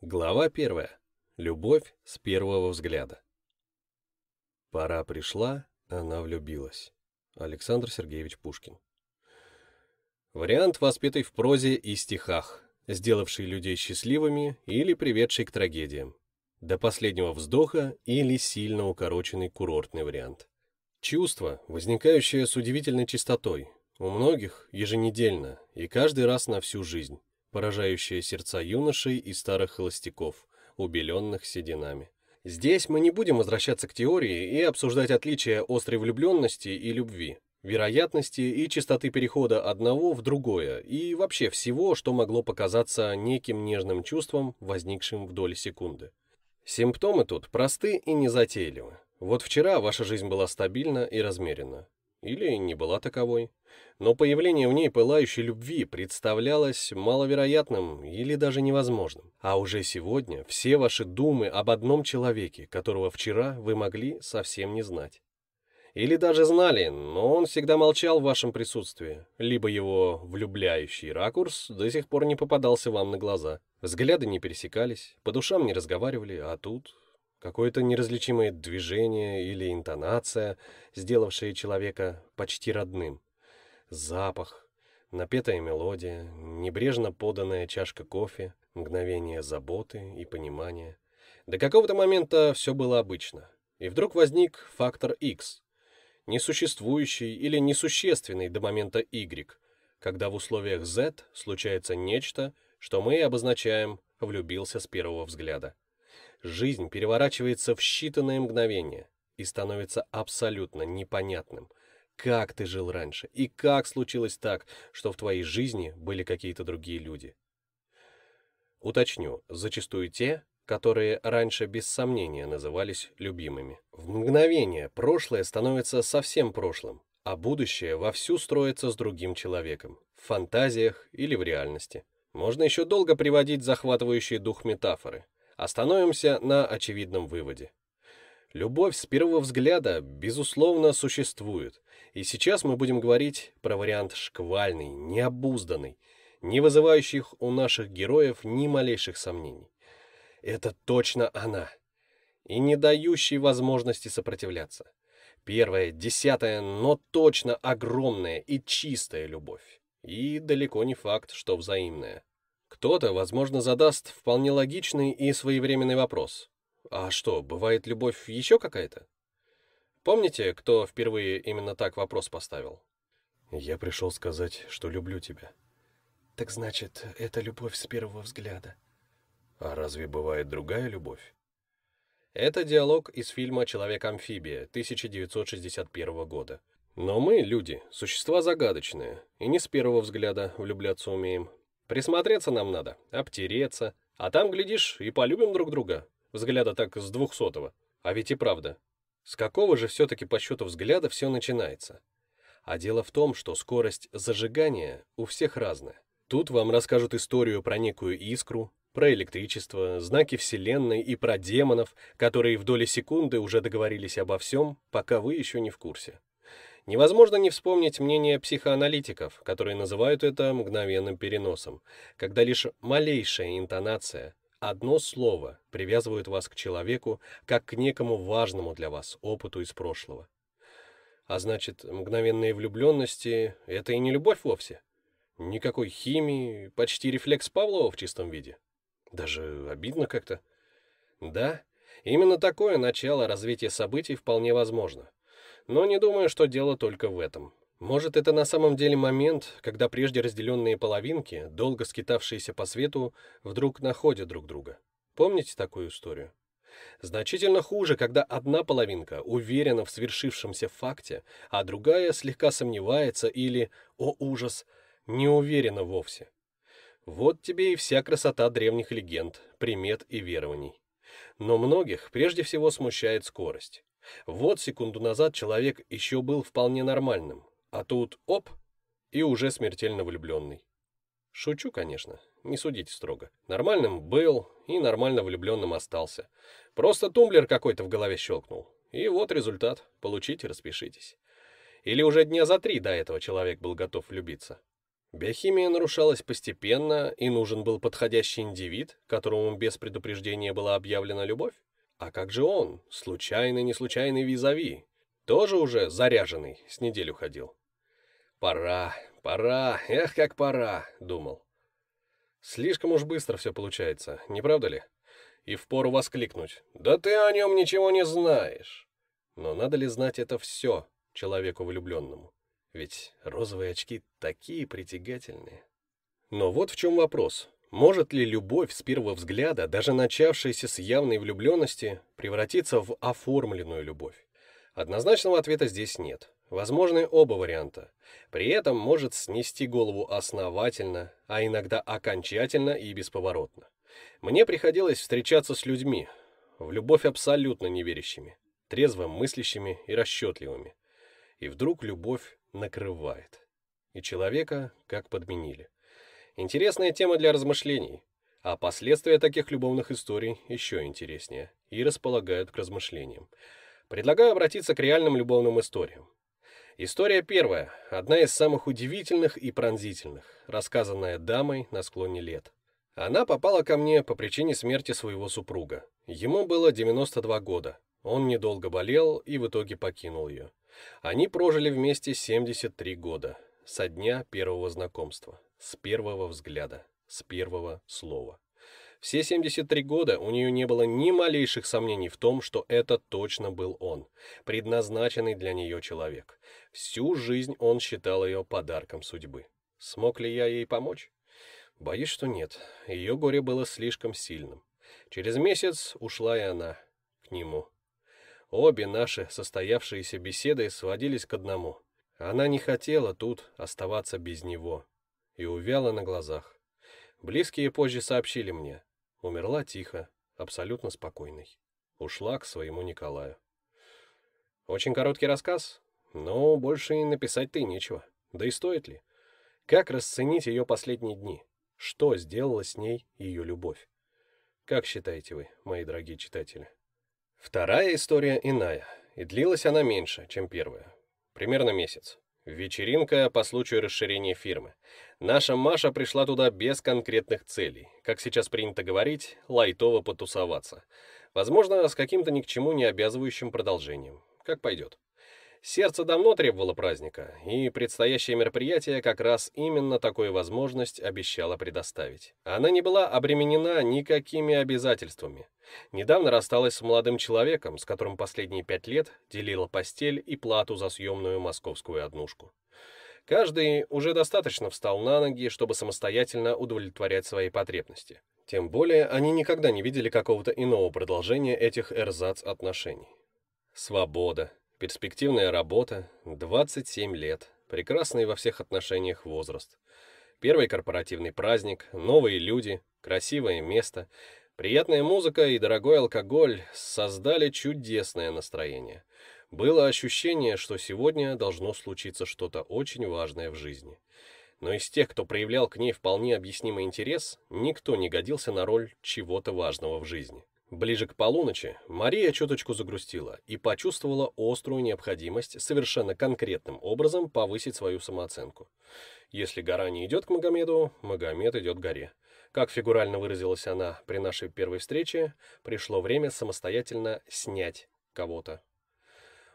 Глава первая. Любовь с первого взгляда. Пора пришла, она влюбилась. Александр Сергеевич Пушкин. Вариант, воспитый в прозе и стихах, сделавший людей счастливыми или приведший к трагедиям. До последнего вздоха или сильно укороченный курортный вариант. Чувство, возникающее с удивительной чистотой, у многих еженедельно и каждый раз на всю жизнь поражающая сердца юношей и старых холостяков, убеленных сединами. Здесь мы не будем возвращаться к теории и обсуждать отличия острой влюбленности и любви, вероятности и частоты перехода одного в другое, и вообще всего, что могло показаться неким нежным чувством, возникшим вдоль секунды. Симптомы тут просты и незатейливы. Вот вчера ваша жизнь была стабильна и размерена или не была таковой. Но появление в ней пылающей любви представлялось маловероятным или даже невозможным. А уже сегодня все ваши думы об одном человеке, которого вчера вы могли совсем не знать. Или даже знали, но он всегда молчал в вашем присутствии, либо его влюбляющий ракурс до сих пор не попадался вам на глаза. Взгляды не пересекались, по душам не разговаривали, а тут Какое-то неразличимое движение или интонация, сделавшие человека почти родным. Запах, напетая мелодия, небрежно поданная чашка кофе, мгновение заботы и понимания. До какого-то момента все было обычно. И вдруг возник фактор X, несуществующий или несущественный до момента Y, когда в условиях Z случается нечто, что мы обозначаем «влюбился с первого взгляда». Жизнь переворачивается в считанные мгновения и становится абсолютно непонятным, как ты жил раньше и как случилось так, что в твоей жизни были какие-то другие люди. Уточню, зачастую те, которые раньше без сомнения назывались любимыми. В мгновение прошлое становится совсем прошлым, а будущее вовсю строится с другим человеком, в фантазиях или в реальности. Можно еще долго приводить захватывающие дух метафоры – Остановимся на очевидном выводе. Любовь с первого взгляда, безусловно, существует. И сейчас мы будем говорить про вариант шквальный, необузданный, не вызывающих у наших героев ни малейших сомнений. Это точно она. И не дающий возможности сопротивляться. Первая, десятая, но точно огромная и чистая любовь. И далеко не факт, что взаимная. Кто-то, возможно, задаст вполне логичный и своевременный вопрос. А что, бывает любовь еще какая-то? Помните, кто впервые именно так вопрос поставил? Я пришел сказать, что люблю тебя. Так значит, это любовь с первого взгляда. А разве бывает другая любовь? Это диалог из фильма «Человек-амфибия» 1961 года. Но мы, люди, существа загадочные, и не с первого взгляда влюбляться умеем. Присмотреться нам надо, обтереться, а там, глядишь, и полюбим друг друга. Взгляда так с двухсотого. А ведь и правда. С какого же все-таки по счету взгляда все начинается? А дело в том, что скорость зажигания у всех разная. Тут вам расскажут историю про некую искру, про электричество, знаки Вселенной и про демонов, которые в доли секунды уже договорились обо всем, пока вы еще не в курсе. Невозможно не вспомнить мнение психоаналитиков, которые называют это мгновенным переносом, когда лишь малейшая интонация, одно слово привязывают вас к человеку, как к некому важному для вас опыту из прошлого. А значит, мгновенные влюбленности — это и не любовь вовсе. Никакой химии, почти рефлекс Павлова в чистом виде. Даже обидно как-то. Да, именно такое начало развития событий вполне возможно. Но не думаю, что дело только в этом. Может, это на самом деле момент, когда прежде разделенные половинки, долго скитавшиеся по свету, вдруг находят друг друга. Помните такую историю? Значительно хуже, когда одна половинка уверена в свершившемся факте, а другая слегка сомневается или, о ужас, не уверена вовсе. Вот тебе и вся красота древних легенд, примет и верований. Но многих прежде всего смущает скорость. Вот секунду назад человек еще был вполне нормальным, а тут оп, и уже смертельно влюбленный. Шучу, конечно, не судите строго. Нормальным был и нормально влюбленным остался. Просто тумблер какой-то в голове щелкнул. И вот результат. Получите, распишитесь. Или уже дня за три до этого человек был готов влюбиться. Биохимия нарушалась постепенно, и нужен был подходящий индивид, которому без предупреждения была объявлена любовь. А как же он, случайный, неслучайный визави? Тоже уже заряженный, с неделю ходил. Пора, пора, эх, как пора, думал. Слишком уж быстро все получается, не правда ли? И впору воскликнуть. Да ты о нем ничего не знаешь. Но надо ли знать это все человеку влюбленному? Ведь розовые очки такие притягательные. Но вот в чем вопрос. Может ли любовь с первого взгляда, даже начавшаяся с явной влюбленности, превратиться в оформленную любовь? Однозначного ответа здесь нет. Возможны оба варианта. При этом может снести голову основательно, а иногда окончательно и бесповоротно. Мне приходилось встречаться с людьми, в любовь абсолютно неверящими, трезво мыслящими и расчетливыми. И вдруг любовь накрывает. И человека как подменили. Интересная тема для размышлений, а последствия таких любовных историй еще интереснее и располагают к размышлениям. Предлагаю обратиться к реальным любовным историям. История первая, одна из самых удивительных и пронзительных, рассказанная дамой на склоне лет. Она попала ко мне по причине смерти своего супруга. Ему было 92 года. Он недолго болел и в итоге покинул ее. Они прожили вместе 73 года. Со дня первого знакомства, с первого взгляда, с первого слова. Все 73 года у нее не было ни малейших сомнений в том, что это точно был он, предназначенный для нее человек. Всю жизнь он считал ее подарком судьбы. Смог ли я ей помочь? Боюсь, что нет. Ее горе было слишком сильным. Через месяц ушла и она к нему. Обе наши состоявшиеся беседы сводились к одному — она не хотела тут оставаться без него и увяла на глазах. Близкие позже сообщили мне. Умерла тихо, абсолютно спокойной. Ушла к своему Николаю. Очень короткий рассказ, но больше и написать ты нечего. Да и стоит ли? Как расценить ее последние дни? Что сделала с ней ее любовь? Как считаете вы, мои дорогие читатели? Вторая история иная, и длилась она меньше, чем первая примерно месяц. Вечеринка по случаю расширения фирмы. Наша Маша пришла туда без конкретных целей. Как сейчас принято говорить, лайтово потусоваться. Возможно, с каким-то ни к чему не обязывающим продолжением. Как пойдет. Сердце давно требовало праздника, и предстоящее мероприятие как раз именно такую возможность обещало предоставить. Она не была обременена никакими обязательствами. Недавно рассталась с молодым человеком, с которым последние пять лет делила постель и плату за съемную московскую однушку. Каждый уже достаточно встал на ноги, чтобы самостоятельно удовлетворять свои потребности. Тем более, они никогда не видели какого-то иного продолжения этих эрзац отношений. Свобода, Перспективная работа, 27 лет, прекрасный во всех отношениях возраст. Первый корпоративный праздник, новые люди, красивое место, приятная музыка и дорогой алкоголь создали чудесное настроение. Было ощущение, что сегодня должно случиться что-то очень важное в жизни. Но из тех, кто проявлял к ней вполне объяснимый интерес, никто не годился на роль чего-то важного в жизни. Ближе к полуночи Мария чуточку загрустила и почувствовала острую необходимость совершенно конкретным образом повысить свою самооценку. Если гора не идет к Магомеду, Магомед идет к горе. Как фигурально выразилась она при нашей первой встрече, пришло время самостоятельно снять кого-то.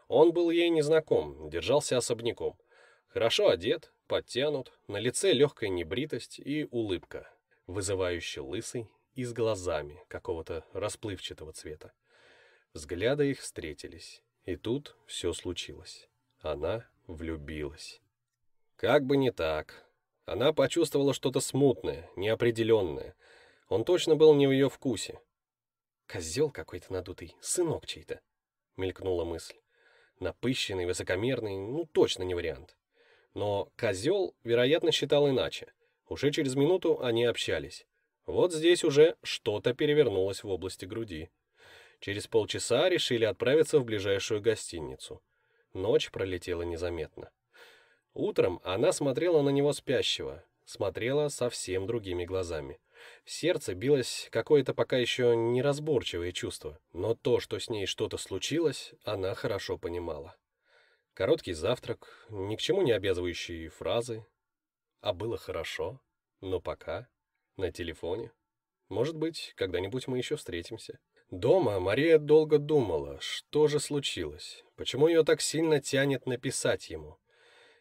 Он был ей незнаком, держался особняком. Хорошо одет, подтянут, на лице легкая небритость и улыбка, вызывающая лысый и с глазами какого-то расплывчатого цвета. Взгляды их встретились, и тут все случилось. Она влюбилась. Как бы не так. Она почувствовала что-то смутное, неопределенное. Он точно был не в ее вкусе. «Козел какой-то надутый, сынок чей-то», — мелькнула мысль. Напыщенный, высокомерный, ну точно не вариант. Но козел, вероятно, считал иначе. Уже через минуту они общались. Вот здесь уже что-то перевернулось в области груди. Через полчаса решили отправиться в ближайшую гостиницу. Ночь пролетела незаметно. Утром она смотрела на него спящего, смотрела совсем другими глазами. В сердце билось какое-то пока еще неразборчивое чувство, но то, что с ней что-то случилось, она хорошо понимала. Короткий завтрак, ни к чему не обязывающие фразы. А было хорошо, но пока на телефоне. Может быть, когда-нибудь мы еще встретимся. Дома Мария долго думала, что же случилось, почему ее так сильно тянет написать ему.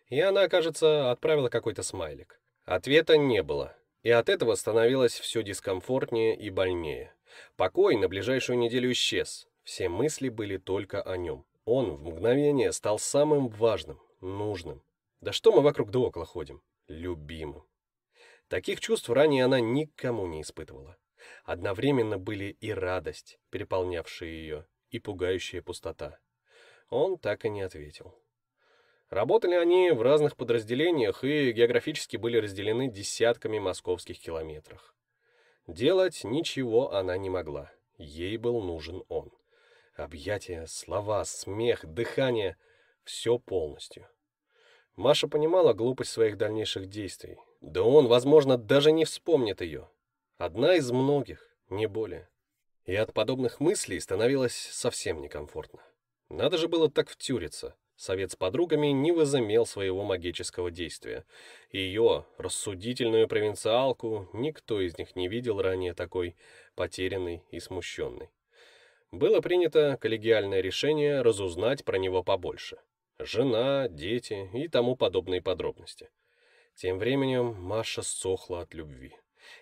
И она, кажется, отправила какой-то смайлик. Ответа не было, и от этого становилось все дискомфортнее и больнее. Покой на ближайшую неделю исчез, все мысли были только о нем. Он в мгновение стал самым важным, нужным. Да что мы вокруг да около ходим? Любимым. Таких чувств ранее она никому не испытывала. Одновременно были и радость, переполнявшая ее, и пугающая пустота. Он так и не ответил. Работали они в разных подразделениях и географически были разделены десятками московских километров. Делать ничего она не могла. Ей был нужен он. Объятия, слова, смех, дыхание — все полностью. Маша понимала глупость своих дальнейших действий, да он, возможно, даже не вспомнит ее. Одна из многих, не более. И от подобных мыслей становилось совсем некомфортно. Надо же было так втюриться. Совет с подругами не возымел своего магического действия. Ее, рассудительную провинциалку, никто из них не видел ранее такой потерянной и смущенной. Было принято коллегиальное решение разузнать про него побольше. Жена, дети и тому подобные подробности. Тем временем Маша сохла от любви.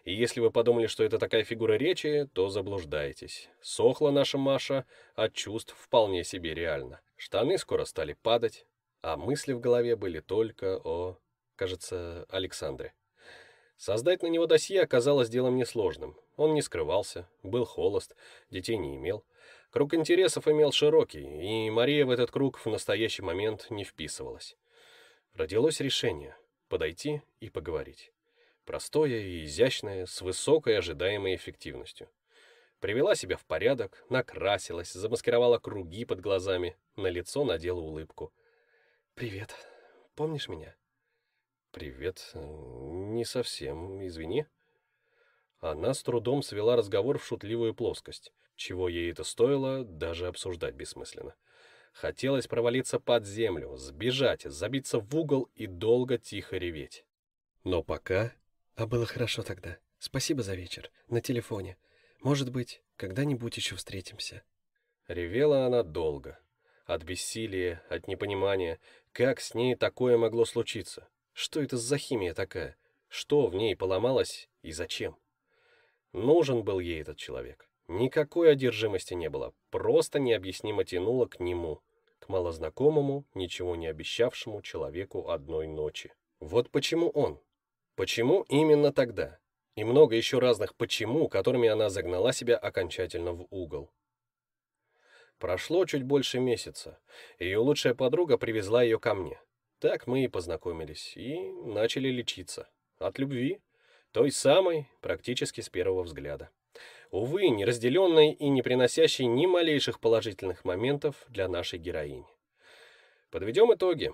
И если вы подумали, что это такая фигура речи, то заблуждаетесь. Сохла наша Маша от чувств вполне себе реально. Штаны скоро стали падать, а мысли в голове были только о, кажется, Александре. Создать на него досье оказалось делом несложным. Он не скрывался, был холост, детей не имел. Круг интересов имел широкий, и Мария в этот круг в настоящий момент не вписывалась. Родилось решение подойти и поговорить. Простое и изящное, с высокой ожидаемой эффективностью. Привела себя в порядок, накрасилась, замаскировала круги под глазами, на лицо надела улыбку. «Привет. Помнишь меня?» «Привет. Не совсем. Извини». Она с трудом свела разговор в шутливую плоскость, чего ей это стоило, даже обсуждать бессмысленно. Хотелось провалиться под землю, сбежать, забиться в угол и долго тихо реветь. Но пока... А было хорошо тогда. Спасибо за вечер. На телефоне. Может быть, когда-нибудь еще встретимся. Ревела она долго. От бессилия, от непонимания, как с ней такое могло случиться. Что это за химия такая? Что в ней поломалось и зачем? Нужен был ей этот человек. Никакой одержимости не было, просто необъяснимо тянуло к нему, к малознакомому, ничего не обещавшему человеку одной ночи. Вот почему он? Почему именно тогда? И много еще разных «почему», которыми она загнала себя окончательно в угол. Прошло чуть больше месяца. Ее лучшая подруга привезла ее ко мне. Так мы и познакомились, и начали лечиться. От любви. Той самой, практически с первого взгляда увы, не неразделенной и не приносящей ни малейших положительных моментов для нашей героини. Подведем итоги.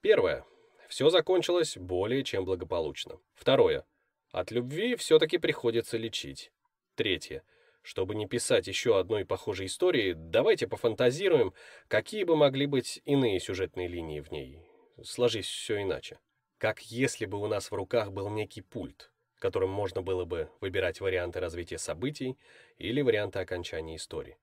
Первое. Все закончилось более чем благополучно. Второе. От любви все-таки приходится лечить. Третье. Чтобы не писать еще одной похожей истории, давайте пофантазируем, какие бы могли быть иные сюжетные линии в ней. Сложись все иначе. Как если бы у нас в руках был некий пульт, которым можно было бы выбирать варианты развития событий или варианты окончания истории.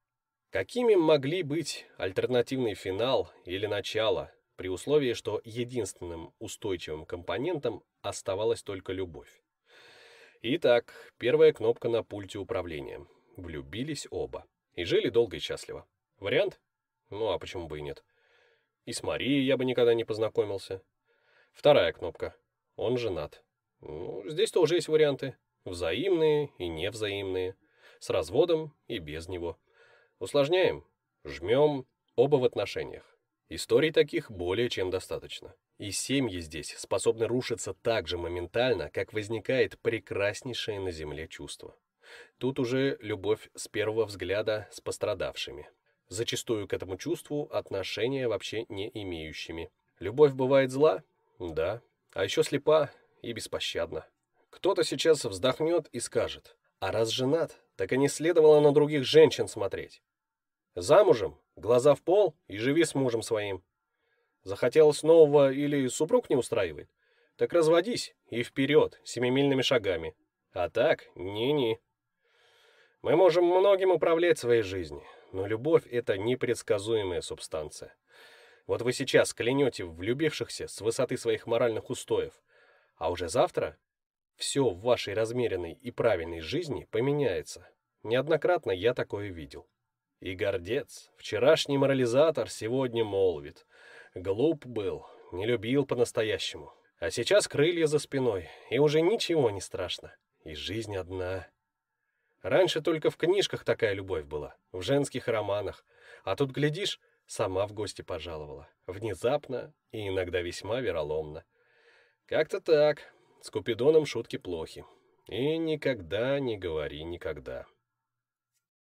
Какими могли быть альтернативный финал или начало, при условии, что единственным устойчивым компонентом оставалась только любовь? Итак, первая кнопка на пульте управления. Влюбились оба. И жили долго и счастливо. Вариант? Ну, а почему бы и нет? И с Марией я бы никогда не познакомился. Вторая кнопка. Он женат. Ну, здесь тоже есть варианты. Взаимные и невзаимные. С разводом и без него. Усложняем. Жмем. Оба в отношениях. Историй таких более чем достаточно. И семьи здесь способны рушиться так же моментально, как возникает прекраснейшее на земле чувство. Тут уже любовь с первого взгляда с пострадавшими. Зачастую к этому чувству отношения вообще не имеющими. Любовь бывает зла? Да. А еще слепа, и беспощадно. Кто-то сейчас вздохнет и скажет, а раз женат, так и не следовало на других женщин смотреть. Замужем, глаза в пол и живи с мужем своим. Захотелось нового или супруг не устраивает? Так разводись и вперед, семимильными шагами. А так, не-не. Мы можем многим управлять своей жизнью, но любовь — это непредсказуемая субстанция. Вот вы сейчас клянете влюбившихся с высоты своих моральных устоев, а уже завтра все в вашей размеренной и правильной жизни поменяется. Неоднократно я такое видел. И гордец, вчерашний морализатор, сегодня молвит. Глуп был, не любил по-настоящему. А сейчас крылья за спиной, и уже ничего не страшно. И жизнь одна. Раньше только в книжках такая любовь была, в женских романах. А тут, глядишь, сама в гости пожаловала. Внезапно и иногда весьма вероломно. Как-то так. С Купидоном шутки плохи. И никогда не говори никогда.